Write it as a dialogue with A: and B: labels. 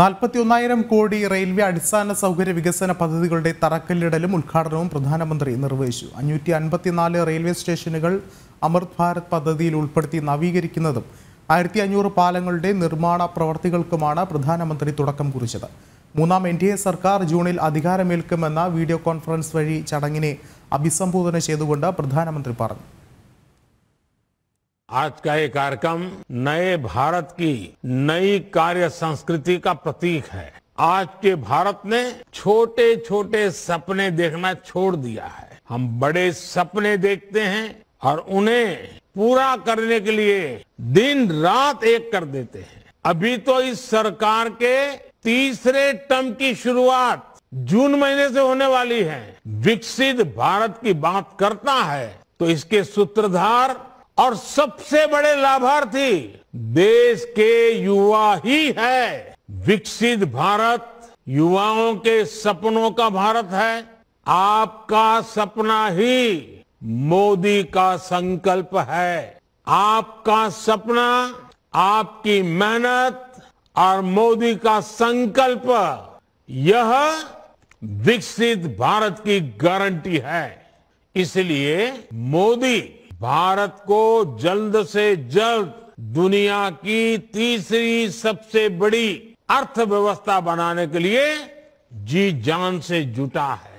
A: നാൽപ്പത്തിയൊന്നായിരം കോടി റെയിൽവേ അടിസ്ഥാന സൗകര്യ വികസന പദ്ധതികളുടെ തറക്കല്ലിടലും ഉദ്ഘാടനവും പ്രധാനമന്ത്രി നിർവഹിച്ചു അഞ്ഞൂറ്റി അൻപത്തിനാല് റെയിൽവേ സ്റ്റേഷനുകൾ അമൃത് ഭാരത് പദ്ധതിയിൽ ഉൾപ്പെടുത്തി നവീകരിക്കുന്നതും ആയിരത്തി അഞ്ഞൂറ് പാലങ്ങളുടെ നിർമ്മാണ പ്രവർത്തികൾക്കുമാണ് പ്രധാനമന്ത്രി തുടക്കം കുറിച്ചത് മൂന്നാം എൻ ഡി എ സർക്കാർ ജൂണിൽ അധികാരമേൽക്കുമെന്ന വീഡിയോ കോൺഫറൻസ് വഴി ചടങ്ങിനെ അഭിസംബോധന ചെയ്തുകൊണ്ട് പ്രധാനമന്ത്രി പറഞ്ഞു
B: आज का ये कार्यक्रम नए भारत की नई कार्य संस्कृति का प्रतीक है आज के भारत ने छोटे छोटे सपने देखना छोड़ दिया है हम बड़े सपने देखते हैं और उन्हें पूरा करने के लिए दिन रात एक कर देते हैं अभी तो इस सरकार के तीसरे टर्म की शुरुआत जून महीने से होने वाली है विकसित भारत की बात करता है तो इसके सूत्रधार और सबसे बड़े लाभार्थी देश के युवा ही है विकसित भारत युवाओं के सपनों का भारत है आपका सपना ही मोदी का संकल्प है आपका सपना आपकी मेहनत और मोदी का संकल्प यह विकसित भारत की गारंटी है इसलिए मोदी भारत को जल्द से जल्द दुनिया की तीसरी सबसे बड़ी अर्थव्यवस्था बनाने के लिए जी जान से जुटा है